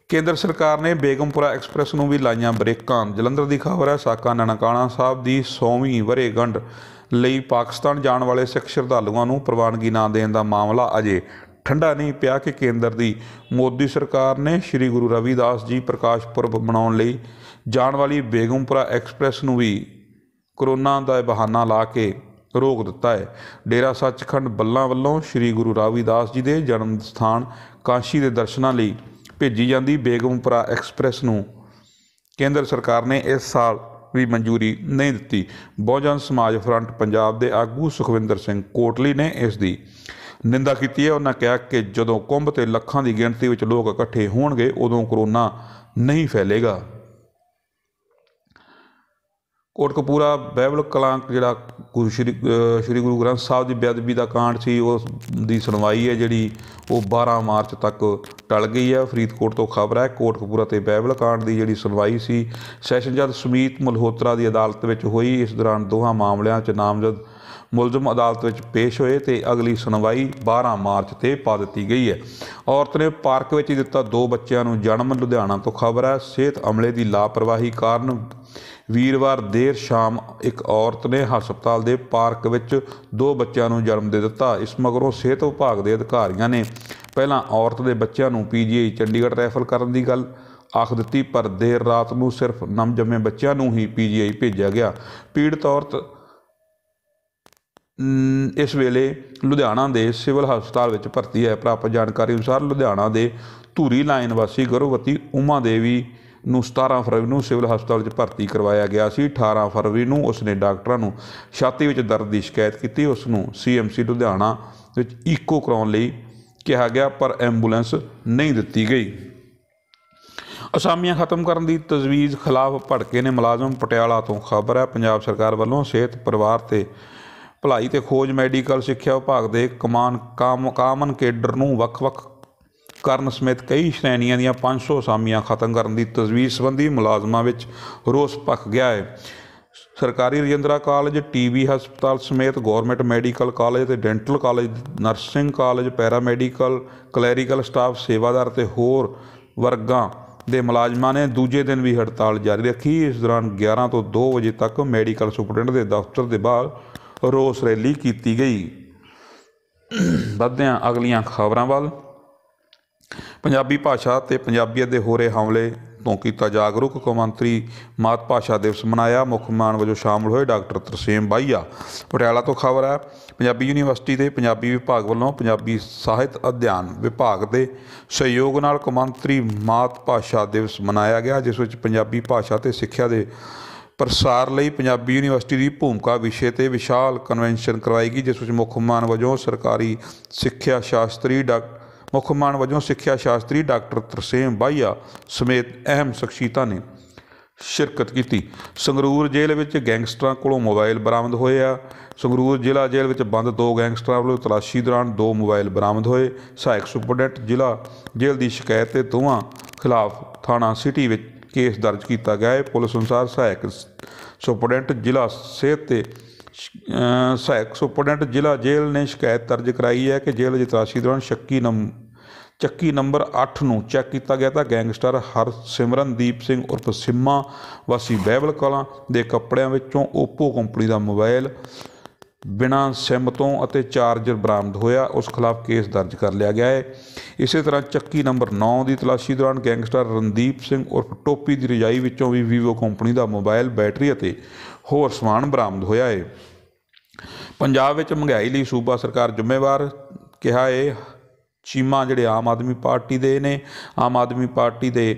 Speaker 1: ਕੇਂਦਰ ਸਰਕਾਰ ਨੇ ਬੇਗਮਪੁਰਾ ਐਕਸਪ੍ਰੈਸ ਨੂੰ ਵੀ ਲਾਈਆਂ ਬ੍ਰੇਕਾਂ ਜਲੰਧਰ ਦੀ ਖਬਰ ਹੈ ਸਾਕਾ ਨਨਕਾਣਾ ਸਾਹਿਬ ਦੀ 100ਵੀਂ ਵਰੇਗੰਢ ਲਈ ਪਾਕਿਸਤਾਨ ਜਾਣ ਵਾਲੇ ਸਿੱਖ ਸ਼ਰਧਾਲੂਆਂ ਨੂੰ ਪ੍ਰਵਾਨਗੀ ਨਾ ਦੇਣ ਦਾ ਮਾਮਲਾ ਅਜੇ ਠੰਡਾ ਨਹੀਂ ਪਿਆ ਕਿ ਕੇਂਦਰ ਦੀ ਮੋਦੀ ਸਰਕਾਰ ਨੇ ਸ੍ਰੀ ਗੁਰੂ ਰਵਿਦਾਸ ਜੀ ਪ੍ਰਕਾਸ਼ ਪੁਰਬ ਮਨਾਉਣ ਲਈ ਜਾਣ ਵਾਲੀ ਬੇਗਮਪੁਰਾ ਐਕਸਪ੍ਰੈਸ ਨੂੰ ਵੀ ਕਰੋਨਾ ਦਾ ਬਹਾਨਾ ਲਾ ਕੇ ਰੋਕ ਦਿੱਤਾ ਹੈ ਡੇਰਾ ਸੱਚਖੰਡ ਬੱਲਾ ਵੱਲੋਂ ਸ੍ਰੀ ਗੁਰੂ ਰਵਿਦਾਸ ਜੀ ਦੇ ਜਨਮ ਸਥਾਨ ਕਾਸ਼ੀ ਦੇ ਦਰਸ਼ਨਾਂ ਲਈ ਭੇਜੀ ਜਾਂਦੀ ਬੇਗਮਪੁਰਾ ਐਕਸਪ੍ਰੈਸ ਨੂੰ ਕੇਂਦਰ ਸਰਕਾਰ ਨੇ ਇਸ ਸਾਲ ਵੀ ਮਨਜ਼ੂਰੀ ਨਹੀਂ ਦਿੱਤੀ ਬਹੁਜਨ ਸਮਾਜ ਫਰੰਟ ਪੰਜਾਬ ਦੇ ਆਗੂ ਸੁਖਵਿੰਦਰ ਸਿੰਘ ਕੋਟਲੀ ਨੇ ਇਸ ਦੀ ਨਿੰਦਾ ਕੀਤੀ ਹੈ ਉਹਨਾਂ ਕਿਹਾ ਕਿ ਜਦੋਂ ਕੁੰਭ ਤੇ ਲੱਖਾਂ ਦੀ ਗਿਣਤੀ ਵਿੱਚ ਲੋਕ ਇਕੱਠੇ ਹੋਣਗੇ ਉਦੋਂ ਕਰੋਨਾ ਨਹੀਂ ਫੈਲੇਗਾ ਕੋਟਕਪੂਰਾ ਬਹਿਬਲ ਕਲਾਂਕ ਜਿਹੜਾ ਗੁਰੂ ਸ਼੍ਰੀ ਗੁਰੂ ਗ੍ਰੰਥ ਸਾਹਿਬ ਦੀ ਬੇਅਦਬੀ ਦਾ ਕਾਂਡ ਸੀ ਉਸ ਦੀ ਸੁਣਵਾਈ ਹੈ ਜਿਹੜੀ ਉਹ 12 ਮਾਰਚ ਤੱਕ ਟਲ ਗਈ ਹੈ ਫਰੀਦਕੋਟ ਤੋਂ ਖਬਰ ਹੈ ਕੋਟਕਪੂਰਾ ਤੇ ਬਹਿਬਲ ਕਾਂਡ ਦੀ ਜਿਹੜੀ ਸੁਣਵਾਈ ਸੀ ਸੈਸ਼ਨ ਜੱਜ ਸੁਮੀਤ ਮਲਹੋਤਰਾ ਦੀ ਅਦਾਲਤ ਵਿੱਚ ਹੋਈ ਇਸ ਦੌਰਾਨ ਦੋਹਾਂ ਮਾਮਲਿਆਂ 'ਚ ਨਾਮਜ਼ਦ ਮੁਲਜ਼ਮ ਅਦਾਲਤ ਵਿੱਚ ਪੇਸ਼ ਹੋਏ ਤੇ ਅਗਲੀ ਸੁਣਵਾਈ 12 ਮਾਰਚ ਤੇ ਪਾ ਦਿੱਤੀ ਗਈ ਹੈ ਔਰਤ ਨੇ ਪਾਰਕ ਵਿੱਚ ਦਿੱਤਾ ਦੋ ਬੱਚਿਆਂ ਨੂੰ ਜਨਮ ਲੁਧਿਆਣਾ ਤੋਂ ਖਬਰ ਹੈ ਸਿਹਤ ਅਮਲੇ ਦੀ ਲਾਪਰਵਾਹੀ ਕਾਰਨ ਵੀਰਵਾਰ ਦੇਰ ਸ਼ਾਮ ਇੱਕ ਔਰਤ ਨੇ ਹਸਪਤਾਲ ਦੇ ਪਾਰਕ ਵਿੱਚ ਦੋ ਬੱਚਿਆਂ ਨੂੰ ਜਨਮ ਦੇ ਦਿੱਤਾ ਇਸ ਮਗਰੋਂ ਸਿਹਤ ਵਿਭਾਗ ਦੇ ਅਧਿਕਾਰੀਆਂ ਨੇ ਪਹਿਲਾਂ ਔਰਤ ਦੇ ਬੱਚਿਆਂ ਨੂੰ ਪੀਜੀਆਈ ਚੰਡੀਗੜ੍ਹ ਰੈਫਰ ਕਰਨ ਦੀ ਗੱਲ ਆਖ ਦਿੱਤੀ ਪਰ ਦੇਰ ਰਾਤ ਨੂੰ ਸਿਰਫ ਜੰਮੇ ਬੱਚਿਆਂ ਨੂੰ ਹੀ ਪੀਜੀਆਈ ਭੇਜਿਆ ਗਿਆ ਪੀੜਤ ਔਰਤ ਇਸ ਵੇਲੇ ਲੁਧਿਆਣਾ ਦੇ ਸਿਵਲ ਹਸਪਤਾਲ ਵਿੱਚ ਭਰਤੀ ਹੈ ਪ੍ਰਾਪਤ ਜਾਣਕਾਰੀ ਅਨੁਸਾਰ ਲੁਧਿਆਣਾ ਦੇ ਧੂਰੀ ਲਾਈਨ ਵਾਸੀ ਗਰਭਵਤੀ ਉਮਾ ਦੇਵੀ ਨੂੰ 17 ਫਰਵਰੀ ਨੂੰ ਸਿਵਲ ਹਸਪਤਾਲ ਵਿੱਚ ਭਰਤੀ ਕਰਵਾਇਆ ਗਿਆ ਸੀ 18 ਫਰਵਰੀ ਨੂੰ ਉਸਨੇ ਡਾਕਟਰਾਂ ਨੂੰ ਛਾਤੀ ਵਿੱਚ ਦਰਦ ਦੀ ਸ਼ਿਕਾਇਤ ਕੀਤੀ ਉਸ ਨੂੰ ਸੀਐਮਸੀ ਲੁਧਿਆਣਾ ਵਿੱਚ ਈਕੋ ਕਰਾਉਣ ਲਈ ਕਿਹਾ ਗਿਆ ਪਰ ਐਂਬੂਲੈਂਸ ਨਹੀਂ ਦਿੱਤੀ ਗਈ ਅਸਾਮੀਆਂ ਖਤਮ ਕਰਨ ਦੀ ਤਜਵੀਜ਼ ਖਿਲਾਫ ਭੜਕੇ ਨੇ ਮੁਲਾਜ਼ਮ ਪਟਿਆਲਾ ਤੋਂ ਖਬਰ ਹੈ ਪੰਜਾਬ ਸਰਕਾਰ ਵੱਲੋਂ ਸਿਹਤ ਪਰਿਵਾਰ ਤੇ ਭਲਾਈ ਤੇ ਖੋਜ ਮੈਡੀਕਲ ਸਿੱਖਿਆ ਵਿਭਾਗ ਦੇ ਕਮਾਨ ਕਾਮਨ ਕੇਡਰ ਨੂੰ ਵੱਖ-ਵੱਖ ਕਰਨ ਸਮੇਤ ਕਈ ਸ਼੍ਰੇਣੀਆਂ ਦੀਆਂ 500 ਸਾਮੀਆਂ ਖਤਮ ਕਰਨ ਦੀ ਤਜਵੀਜ਼ ਸੰਬੰਧੀ ਮੁਲਾਜ਼ਮਾਂ ਵਿੱਚ ਰੋਸ ਪੱਕ ਗਿਆ ਹੈ ਸਰਕਾਰੀ ਰਜਿੰਦਰਾ ਕਾਲਜ ਟੀਵੀ ਹਸਪਤਾਲ ਸਮੇਤ ਗਵਰਨਮੈਂਟ ਮੈਡੀਕਲ ਕਾਲਜ ਤੇ dental college nursing college paramedical clerical staff ਸੇਵਾਦਾਰ ਤੇ ਹੋਰ ਵਰਗਾਂ ਦੇ ਮੁਲਾਜ਼ਮਾਂ ਨੇ ਦੂਜੇ ਦਿਨ ਵੀ ਹੜਤਾਲ ਜਾਰੀ ਰੱਖੀ ਇਸ ਦੌਰਾਨ 11 ਤੋਂ 2 ਵਜੇ ਤੱਕ ਮੈਡੀਕਲ ਸੁਪਰਡੈਂਟ ਦੇ ਦਫ਼ਤਰ ਦੇ ਬਾਹਰ ਰੋਸ ਰੈਲੀ ਕੀਤੀ ਗਈ ਵਧਦਿਆਂ ਅਗਲੀਆਂ ਖਬਰਾਂ ਵੱਲ ਪੰਜਾਬੀ ਭਾਸ਼ਾ ਤੇ ਪੰਜਾਬੀਅਤ ਦੇ ਹੋ ਰਹੇ ਹਮਲੇ ਤੋਂ ਕੀਤਾ ਜਾਗਰੂਕ ਕਮੰਤਰੀ ਮਾਤ ਭਾਸ਼ਾ ਦਿਵਸ ਮਨਾਇਆ ਮੁੱਖ ਮਾਨ ਵਜੋਂ ਸ਼ਾਮਲ ਹੋਏ ਡਾਕਟਰ ਤਰਸੇਮ ਬਾਈਆ ਪਟਿਆਲਾ ਤੋਂ ਖਬਰ ਹੈ ਪੰਜਾਬੀ ਯੂਨੀਵਰਸਿਟੀ ਦੇ ਪੰਜਾਬੀ ਵਿਭਾਗ ਵੱਲੋਂ ਪੰਜਾਬੀ ਸਾਹਿਤ ਅਧਿਐਨ ਵਿਭਾਗ ਦੇ ਸਹਿਯੋਗ ਨਾਲ ਕਮੰਤਰੀ ਮਾਤ ਭਾਸ਼ਾ ਦਿਵਸ ਮਨਾਇਆ ਗਿਆ ਜਿਸ ਵਿੱਚ ਪੰਜਾਬੀ ਭਾਸ਼ਾ ਤੇ ਸਿੱਖਿਆ ਦੇ ਪ੍ਰਸਾਰ ਲਈ ਪੰਜਾਬੀ ਯੂਨੀਵਰਸਿਟੀ ਦੀ ਭੂਮਿਕਾ ਵਿਸ਼ੇ ਤੇ ਵਿਸ਼ਾਲ ਕਨਵੈਨਸ਼ਨ ਕਰਵਾਈ ਗਈ ਜਿਸ ਵਿੱਚ ਮੁੱਖ ਮਾਨ ਵਜੋਂ ਸਰਕਾਰੀ ਸਿੱਖਿਆ ਸ਼ਾਸਤਰੀ ਡਾਕਟਰ ਮੁੱਖ ਮਾਨ ਵਜੋਂ ਸਿੱਖਿਆ ਸ਼ਾਸਤਰੀ ਡਾਕਟਰ ਤਰਸੇਮ ਬਾਈਆ ਸਮੇਤ ਅਹਿਮ ਸ਼ਖਸੀਅਤਾਂ ਨੇ ਸ਼ਿਰਕਤ ਕੀਤੀ ਸੰਗਰੂਰ ਜੇਲ੍ਹ ਵਿੱਚ ਗੈਂਗਸਟਰਾਂ ਕੋਲੋਂ ਮੋਬਾਈਲ ਬਰਾਮਦ ਹੋਏ ਆ ਸੰਗਰੂਰ ਜ਼ਿਲ੍ਹਾ ਜੇਲ੍ਹ ਵਿੱਚ ਬੰਦ ਦੋ ਗੈਂਗਸਟਰਾਂ ਵੱਲੋਂ ਤਲਾਸ਼ੀ ਦੌਰਾਨ ਦੋ ਮੋਬਾਈਲ ਬਰਾਮਦ ਹੋਏ ਸਹਾਇਕ ਸੁਪਰਡੈਂਟ ਜ਼ਿਲ੍ਹਾ ਜੇਲ੍ਹ ਦੀ ਸ਼ਿਕਾਇਤ ਤੇ ਦੋਵਾਂ ਖਿਲਾਫ ਥਾਣਾ ਸਿਟੀ ਵਿੱਚ ਕੇਸ ਦਰਜ ਕੀਤਾ ਗਿਆ ਹੈ ਪੁਲਿਸ ਅਨੁਸਾਰ ਸਹਾਇਕ ਸੁਪਰਡੈਂਟ ਜ਼ਿਲ੍ਹਾ ਸਿਹਤ ਤੇ ਸਹਾਇਕ ਸੁਪਰਡੈਂਟ ਜ਼ਿਲ੍ਹਾ ਜੇਲ੍ਹ ਨੇ ਸ਼ਿਕਾਇਤ ਦਰਜ ਕਰਾਈ ਹੈ ਕਿ ਜੇਲ੍ਹ ਦੀ ਤਲਾਸ਼ੀ ਦੌਰਾਨ ਸ਼ੱਕੀ ਨੰਮ ਚੱਕੀ ਨੰਬਰ 8 ਨੂੰ ਚੈੱਕ ਕੀਤਾ ਗਿਆ ਤਾਂ ਗੈਂਗਸਟਰ ਹਰਸਿਮਰਨਦੀਪ ਸਿੰਘ ਉਰਫ ਸਿੰਮਾ ਵਾਸੀ ਬਹਿਬਲ ਕਲਾਂ ਦੇ ਕੱਪੜਿਆਂ ਵਿੱਚੋਂ Oppo ਕੰਪਨੀ ਦਾ ਮੋਬਾਈਲ ਬਿਨਾ ਸਿਮ ਤੋਂ ਅਤੇ ਚਾਰਜਰ ਬਰਾਮਦ ਹੋਇਆ ਉਸ ਖਿਲਾਫ ਕੇਸ ਦਰਜ ਕਰ ਲਿਆ ਗਿਆ ਹੈ ਇਸੇ ਤਰ੍ਹਾਂ ਚੱਕੀ ਨੰਬਰ 9 ਦੀ ਤਲਾਸ਼ੀ ਦੌਰਾਨ ਗੈਂਗਸਟਰ ਰਣਦੀਪ ਸਿੰਘ ਉਰਫ ਟੋਪੀ ਦੀ ਰਜਾਈ ਵਿੱਚੋਂ ਵੀ Vivo ਕੰਪਨੀ ਦਾ ਮੋਬਾਈਲ ਬੈਟਰੀ ਅਤੇ ਹੋਰ ਸਮਾਨ ਬਰਾਮਦ ਹੋਇਆ ਹੈ ਪੰਜਾਬ ਵਿੱਚ ਮਹਿੰਗਾਈ ਲਈ ਸੂਬਾ ਸਰਕਾਰ ਜ਼ਿੰਮੇਵਾਰ ਕਿਹਾ ਇਹ ਚੀਮਾ ਜਿਹੜੇ ਆਮ ਆਦਮੀ ਪਾਰਟੀ ਦੇ ਨੇ ਆਮ ਆਦਮੀ ਪਾਰਟੀ ਦੇ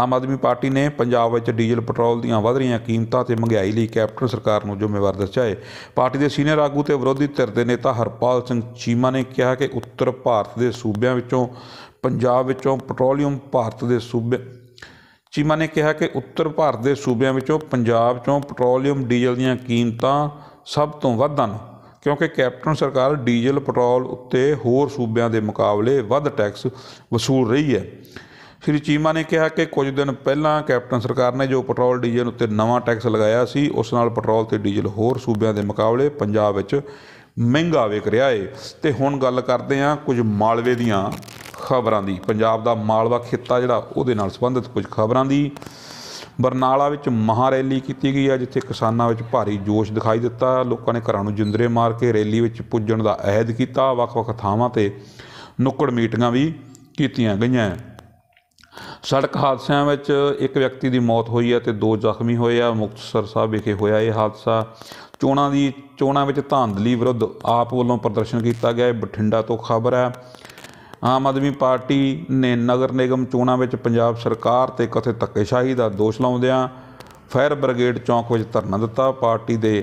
Speaker 1: ਆਮ ਆਦਮੀ ਪਾਰਟੀ ਨੇ ਪੰਜਾਬ ਵਿੱਚ ਡੀਜ਼ਲ ਪੈਟਰੋਲ ਦੀਆਂ ਵਧ ਰਹੀਆਂ ਕੀਮਤਾਂ ਤੇ ਮਹਿੰਗਾਈ ਲਈ ਕੈਪਟਨ ਸਰਕਾਰ ਨੂੰ ਜ਼ਿੰਮੇਵਾਰ ਦੱਸਿਆ ਹੈ ਪਾਰਟੀ ਦੇ ਸੀਨੀਅਰ ਆਗੂ ਤੇ ਵਿਰੋਧੀ ਧਿਰ ਦੇ ਨੇਤਾ ਹਰਪਾਲ ਸਿੰਘ ਚੀਮਾ ਨੇ ਕਿਹਾ ਕਿ ਉੱਤਰ ਭਾਰਤ ਦੇ ਸੂਬਿਆਂ ਵਿੱਚੋਂ ਪੰਜਾਬ ਵਿੱਚੋਂ ਪੈਟਰੋਲੀਅਮ ਭਾਰਤ ਦੇ ਸੂਬੇ ਚੀਮਾ ਨੇ ਕਿਹਾ ਕਿ ਉੱਤਰ ਭਾਰਤ ਦੇ ਸੂਬਿਆਂ ਵਿੱਚੋਂ ਪੰਜਾਬ 'ਚੋਂ ਪੈਟਰੋਲੀਅਮ ਡੀਜ਼ਲ ਦੀਆਂ ਕੀਮਤਾਂ ਸਭ ਤੋਂ ਵੱਧ ਹਨ ਕਿਉਂਕਿ ਕੈਪਟਨ ਸਰਕਾਰ ਡੀਜ਼ਲ ਪੈਟਰੋਲ ਉੱਤੇ ਹੋਰ ਸੂਬਿਆਂ ਦੇ ਮੁਕਾਬਲੇ ਵੱਧ ਟੈਕਸ ਵਸੂਲ ਰਹੀ ਹੈ ਸ਼੍ਰੀ ਚੀਮਾ ਨੇ ਕਿਹਾ ਕਿ ਕੁਝ ਦਿਨ ਪਹਿਲਾਂ ਕੈਪਟਨ ਸਰਕਾਰ ਨੇ ਜੋ ਪੈਟਰੋਲ ਡੀਜ਼ਲ ਉੱਤੇ ਨਵਾਂ ਟੈਕਸ ਲਗਾਇਆ ਸੀ ਉਸ ਨਾਲ ਪੈਟਰੋਲ ਤੇ ਡੀਜ਼ਲ ਹੋਰ ਸੂਬਿਆਂ ਦੇ ਮੁਕਾਬਲੇ ਪੰਜਾਬ ਵਿੱਚ ਮਹਿੰਗਾ ਵਿਕ ਰਿਹਾ ਏ ਤੇ ਹੁਣ ਗੱਲ ਕਰਦੇ ਹਾਂ ਕੁਝ ਮਾਲਵੇ ਦੀਆਂ ਖਬਰਾਂ ਦੀ ਪੰਜਾਬ ਦਾ ਮਾਲਵਾ ਖੇਤਾ ਜਿਹੜਾ ਉਹਦੇ ਨਾਲ ਸੰਬੰਧਿਤ ਕੁਝ ਖਬਰਾਂ ਦੀ ਬਰਨਾਲਾ ਵਿੱਚ ਮਹਾਰੈਲੀ ਰੈਲੀ ਕੀਤੀ ਗਈ ਹੈ ਜਿੱਥੇ ਕਿਸਾਨਾਂ ਵਿੱਚ ਭਾਰੀ ਜੋਸ਼ ਦਿਖਾਈ ਦਿੱਤਾ ਲੋਕਾਂ ਨੇ ਘਰਾਂ ਨੂੰ ਜਿੰਦਰੇ ਮਾਰ ਕੇ ਰੈਲੀ ਵਿੱਚ ਪੁੱਜਣ ਦਾ ਅਹਿਦ ਕੀਤਾ ਵੱਖ-ਵੱਖ ਥਾਵਾਂ ਤੇ ਨੁੱਕੜ ਮੀਟਿੰਗਾਂ ਵੀ ਕੀਤੀਆਂ ਗਈਆਂ ਸੜਕ ਹਾਦਸਿਆਂ ਵਿੱਚ ਇੱਕ ਵਿਅਕਤੀ ਦੀ ਮੌਤ ਹੋਈ ਹੈ ਤੇ ਦੋ ਜ਼ਖਮੀ ਹੋਏ ਆ ਮੁਕਤਸਰ ਸਾਹਿਬ ਵਿਖੇ ਹੋਇਆ ਇਹ ਹਾਦਸਾ ਚੋਣਾਂ ਦੀ ਚੋਣਾਂ ਵਿੱਚ ਧਾਂਦਲੀ ਵਿਰੁੱਧ ਆਪ ਵੱਲੋਂ ਪ੍ਰਦਰਸ਼ਨ ਕੀਤਾ ਗਿਆ ਬਠਿੰਡਾ ਤੋਂ ਖਬਰ ਹੈ ਆਮ ਆਦਮੀ ਪਾਰਟੀ ਨੇ ਨਗਰ ਨਿਗਮ ਚੋਣਾਂ ਵਿੱਚ ਪੰਜਾਬ ਸਰਕਾਰ ਤੇ ਕਥੇ ਧੱਕੇਸ਼ਾਹੀ ਦਾ ਦੋਸ਼ ਲਾਉਂਦਿਆਂ ਫਾਇਰ ਬ੍ਰਿਗੇਡ ਚੌਂਕ ਵਿੱਚ ਧਰਨਾ ਦਿੱਤਾ ਪਾਰਟੀ ਦੇ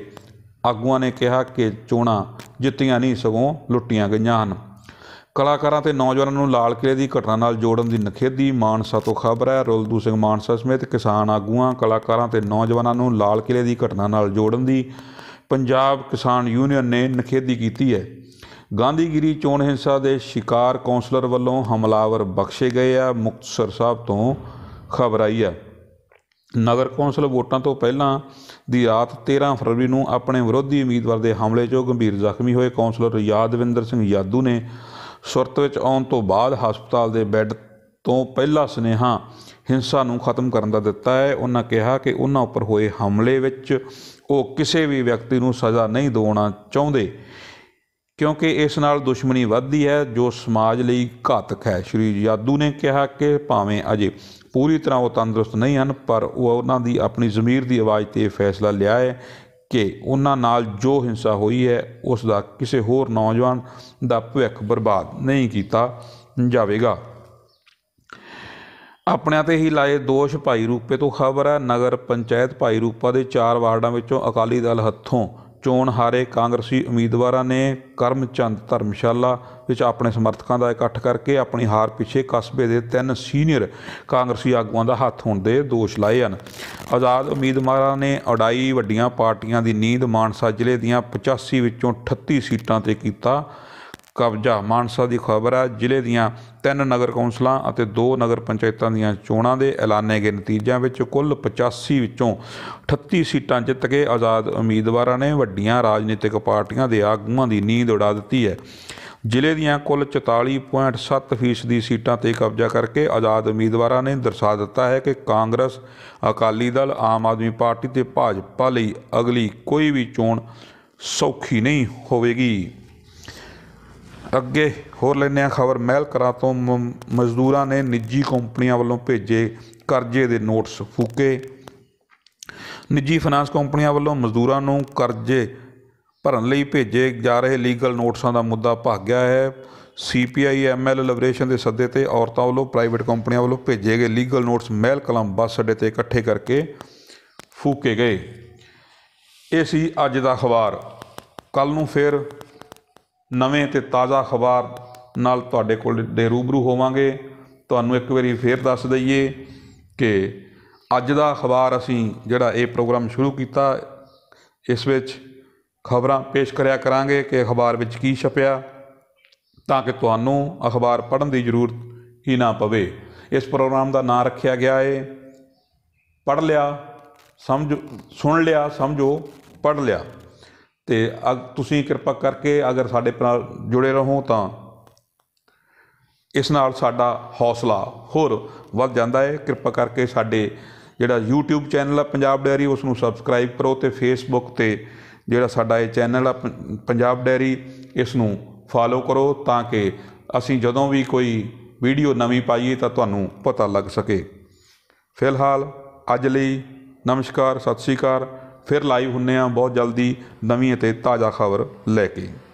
Speaker 1: ਆਗੂਆਂ ਨੇ ਕਿਹਾ ਕਿ ਚੋਣਾਂ ਜਿੱਤੀਆਂ ਨਹੀਂ ਸਗੋਂ ਲੁੱਟੀਆਂ ਗਈਆਂ ਹਨ ਕਲਾਕਾਰਾਂ ਤੇ ਨੌਜਵਾਨਾਂ ਨੂੰ ਲਾਲ ਕਿਲੇ ਦੀ ਘਟਨਾ ਨਾਲ ਜੋੜਨ ਦੀ ਨਖੇਦੀ ਮਾਨਸਾ ਤੋਂ ਖਬਰ ਹੈ ਰੁਲਦੂ ਸਿੰਘ ਮਾਨਸਾ ਸਮੇਤ ਕਿਸਾਨ ਆਗੂਆਂ ਕਲਾਕਾਰਾਂ ਤੇ ਨੌਜਵਾਨਾਂ ਨੂੰ ਲਾਲ ਕਿਲੇ ਦੀ ਘਟਨਾ ਨਾਲ ਜੋੜਨ ਦੀ ਪੰਜਾਬ ਕਿਸਾਨ ਯੂਨੀਅਨ ਨੇ ਨਖੇਦੀ ਕੀਤੀ ਹੈ ਗਾਂਧੀਗਿਰੀ ਚੋਣ ਹਿੰਸਾ ਦੇ ਸ਼ਿਕਾਰ ਕੌਂਸਲਰ ਵੱਲੋਂ ਹਮਲਾਵਰ ਬਖਸ਼ੇ ਗਏ ਆ ਮੁਕਤਸਰ ਸਾਹਿਬ ਤੋਂ ਖਬਰ ਆਈ ਆ ਨਗਰ ਕੌਂਸਲ ਵੋਟਾਂ ਤੋਂ ਪਹਿਲਾਂ ਦੀ ਰਾਤ 13 ਫਰਵਰੀ ਨੂੰ ਆਪਣੇ ਵਿਰੋਧੀ ਉਮੀਦਵਾਰ ਦੇ ਹਮਲੇ 'ਚੋਂ ਗੰਭੀਰ ਜ਼ਖਮੀ ਹੋਏ ਕੌਂਸਲਰ ਯਾਦਵਿੰਦਰ ਸਿੰਘ ਯਾਦੂ ਨੇ ਸੁਰਤ ਵਿੱਚ ਆਉਣ ਤੋਂ ਬਾਅਦ ਹਸਪਤਾਲ ਦੇ ਬੈੱਡ ਤੋਂ ਪਹਿਲਾ ਸੁਨੇਹਾ ਹਿੰਸਾ ਨੂੰ ਖਤਮ ਕਰਨ ਦਾ ਦਿੱਤਾ ਹੈ ਉਹਨਾਂ ਕਿਹਾ ਕਿ ਉਹਨਾਂ ਉੱਪਰ ਹੋਏ ਹਮਲੇ ਵਿੱਚ ਉਹ ਕਿਸੇ ਵੀ ਵਿਅਕਤੀ ਨੂੰ ਸਜ਼ਾ ਨਹੀਂ ਦਿਵਾਉਣਾ ਚਾਹੁੰਦੇ ਕਿਉਂਕਿ ਇਸ ਨਾਲ ਦੁਸ਼ਮਣੀ ਵੱਧਦੀ ਹੈ ਜੋ ਸਮਾਜ ਲਈ ਘਾਤਕ ਹੈ ਸ਼੍ਰੀ ਯਾਦੂ ਨੇ ਕਿਹਾ ਕਿ ਭਾਵੇਂ ਅਜੇ ਪੂਰੀ ਤਰ੍ਹਾਂ ਉਹ ਤੰਦਰੁਸਤ ਨਹੀਂ ਹਨ ਪਰ ਉਹ ਉਹਨਾਂ ਦੀ ਆਪਣੀ ਜ਼ਮੀਰ ਦੀ ਆਵਾਜ਼ ਤੇ ਫੈਸਲਾ ਲਿਆ ਹੈ ਕਿ ਉਹਨਾਂ ਨਾਲ ਜੋ ਹਿੰਸਾ ਹੋਈ ਹੈ ਉਸ ਦਾ ਕਿਸੇ ਹੋਰ ਨੌਜਵਾਨ ਦਾ ਭਵਿੱਖ ਬਰਬਾਦ ਨਹੀਂ ਕੀਤਾ ਜਾਵੇਗਾ ਆਪਣਿਆਂ ਤੇ ਹੀ ਲਾਏ ਦੋਸ਼ ਭਾਈ ਰੂਪੇ ਤੋਂ ਖਬਰ ਹੈ ਨਗਰ ਪੰਚਾਇਤ ਭਾਈ ਰੂਪਾ ਦੇ ਚਾਰ ਵਾਰਡਾਂ ਵਿੱਚੋਂ ਅਕਾਲੀ ਦਲ ਹੱਥੋਂ ਚੋਣ ਹਾਰੇ ਕਾਂਗਰਸੀ ਉਮੀਦਵਾਰਾਂ ਨੇ ਕਰਮਚੰਦ ਧਰਮਸ਼ਾਲਾ ਵਿੱਚ ਆਪਣੇ ਸਮਰਥਕਾਂ ਦਾ ਇਕੱਠ ਕਰਕੇ ਆਪਣੀ ਹਾਰ ਪਿੱਛੇ ਕਸਬੇ ਦੇ ਤਿੰਨ ਸੀਨੀਅਰ ਕਾਂਗਰਸੀ ਆਗੂਆਂ ਦਾ ਹੱਥ ਹੋਣ ਦੇ ਦੋਸ਼ ਲਾਏ ਹਨ ਆਜ਼ਾਦ ਉਮੀਦਵਾਰਾਂ ਨੇ ਅੜਾਈ ਵੱਡੀਆਂ ਪਾਰਟੀਆਂ ਦੀ ਨੀਂਦ ਮਾਨਸਾ ਜ਼ਿਲ੍ਹੇ ਦੀਆਂ 85 ਵਿੱਚੋਂ 38 ਸੀਟਾਂ ਤੇ ਕੀਤਾ ਕਬਜ਼ਾ ਮਾਨਸਾ ਦੀ ਖਬਰ ਆ ਜ਼ਿਲ੍ਹੇ ਦੀਆਂ ਤਿੰਨ ਨਗਰ ਕੌਂਸਲਾਂ ਅਤੇ ਦੋ ਨਗਰ ਪੰਚਾਇਤਾਂ ਦੀਆਂ ਚੋਣਾਂ ਦੇ ਐਲਾਨੇ ਗਏ ਨਤੀਜਿਆਂ ਵਿੱਚ ਕੁੱਲ 85 ਵਿੱਚੋਂ 38 ਸੀਟਾਂ ਜਿੱਤ ਕੇ ਆਜ਼ਾਦ ਉਮੀਦਵਾਰਾਂ ਨੇ ਵੱਡੀਆਂ ਰਾਜਨੀਤਿਕ ਪਾਰਟੀਆਂ ਦੇ ਆਗੂਆਂ ਦੀ ਨੀਂਦ ਉਡਾ ਦਿੱਤੀ ਹੈ ਜ਼ਿਲ੍ਹੇ ਦੀਆਂ ਕੁੱਲ 44.7% ਦੀ ਸੀਟਾਂ ਤੇ ਕਬਜ਼ਾ ਕਰਕੇ ਆਜ਼ਾਦ ਉਮੀਦਵਾਰਾਂ ਨੇ ਦਰਸਾ ਦਿੱਤਾ ਹੈ ਕਿ ਕਾਂਗਰਸ ਅਕਾਲੀ ਦਲ ਆਮ ਆਦਮੀ ਪਾਰਟੀ ਤੇ ਭਾਜਪਾ ਲਈ ਅਗਲੀ ਕੋਈ ਵੀ ਚੋਣ ਸੌਖੀ ਨਹੀਂ ਹੋਵੇਗੀ ਅੱਗੇ ਹੋਰ ਲੈਨੇ ਆ ਖਬਰ ਮਹਿਲਕਰਾਂ ਤੋਂ ਮਜ਼ਦੂਰਾਂ ਨੇ ਨਿੱਜੀ ਕੰਪਨੀਆਂ ਵੱਲੋਂ ਭੇਜੇ ਕਰਜ਼ੇ ਦੇ ਨੋਟਸ ਫੂਕੇ ਨਿੱਜੀ ਫਾਈਨਾਂਸ ਕੰਪਨੀਆਂ ਵੱਲੋਂ ਮਜ਼ਦੂਰਾਂ ਨੂੰ ਕਰਜ਼ੇ ਭਰਨ ਲਈ ਭੇਜੇ ਜਾ ਰਹੇ ਲੀਗਲ ਨੋਟਸਾਂ ਦਾ ਮੁੱਦਾ ਭਾਗ ਗਿਆ ਹੈ ਸੀਪੀਆਈ ਐਮਐਲ ਲਿਬਰੇਸ਼ਨ ਦੇ ਸੱਦੇ ਤੇ ਔਰਤਾਂ ਵੱਲੋਂ ਪ੍ਰਾਈਵੇਟ ਕੰਪਨੀਆਂ ਵੱਲੋਂ ਭੇਜੇ ਗਏ ਲੀਗਲ ਨੋਟਸ ਮਹਿਲ ਕਲਮ ਬੱਸ ਅੱਡੇ ਤੇ ਇਕੱਠੇ ਕਰਕੇ ਫੂਕੇ ਗਏ ਇਹ ਸੀ ਅੱਜ ਦਾ ਅਖਬਾਰ ਕੱਲ ਨੂੰ ਫੇਰ ਨਵੇਂ ਤੇ ਤਾਜ਼ਾ ਖਬਰ ਨਾਲ ਤੁਹਾਡੇ ਕੋਲ ਦੇ ਰੂਬਰੂ ਹੋਵਾਂਗੇ ਤੁਹਾਨੂੰ ਇੱਕ ਵਾਰੀ ਫੇਰ ਦੱਸ ਦਈਏ ਕਿ ਅੱਜ ਦਾ ਖਬਰ ਅਸੀਂ ਜਿਹੜਾ ਇਹ ਪ੍ਰੋਗਰਾਮ ਸ਼ੁਰੂ ਕੀਤਾ ਇਸ ਵਿੱਚ ਖਬਰਾਂ ਪੇਸ਼ ਕਰਿਆ ਕਰਾਂਗੇ ਕਿ ਅਖਬਾਰ ਵਿੱਚ ਕੀ ਛਪਿਆ ਤਾਂ ਕਿ ਤੁਹਾਨੂੰ ਅਖਬਾਰ ਪੜ੍ਹਨ ਦੀ ਜ਼ਰੂਰਤ ਹੀ ਨਾ ਪਵੇ ਇਸ ਪ੍ਰੋਗਰਾਮ ਦਾ ਨਾਂ ਰੱਖਿਆ ਗਿਆ ਹੈ ਪੜ ਲਿਆ ਸਮਝ ਸੁਣ ਲਿਆ ਸਮਝੋ ਪੜ ਲਿਆ ਤੇ ਤੁਸੀਂ ਕਿਰਪਾ ਕਰਕੇ ਅਗਰ ਸਾਡੇ ਨਾਲ ਜੁੜੇ ਰਹੋ ਤਾਂ ਇਸ ਨਾਲ ਸਾਡਾ ਹੌਸਲਾ ਹੋਰ ਵੱਧ ਜਾਂਦਾ ਹੈ ਕਿਰਪਾ ਕਰਕੇ ਸਾਡੇ ਜਿਹੜਾ YouTube ਚੈਨਲ ਆ ਪੰਜਾਬ ਡੈਰੀ ਉਸ ਨੂੰ ਸਬਸਕ੍ਰਾਈਬ ਕਰੋ ਤੇ Facebook ਤੇ ਜਿਹੜਾ ਸਾਡਾ ਇਹ ਚੈਨਲ ਆ ਪੰਜਾਬ ਡੈਰੀ ਇਸ ਨੂੰ ਫਾਲੋ ਕਰੋ ਤਾਂ ਕਿ ਅਸੀਂ ਜਦੋਂ ਵੀ ਕੋਈ ਵੀਡੀਓ ਨਵੀਂ ਪਾਈਏ ਤਾਂ ਤੁਹਾਨੂੰ ਪਤਾ ਲੱਗ ਸਕੇ ਫਿਲਹਾਲ ਅੱਜ ਲਈ ਨਮਸਕਾਰ ਸਤਿ ਸ਼੍ਰੀ ਅਕਾਲ ਫਿਰ ਲਾਈਵ ਹੁੰਨੇ ਆ ਬਹੁਤ ਜਲਦੀ ਨਵੀਂ ਅਤੇ ਤਾਜ਼ਾ ਖਬਰ ਲੈ ਕੇ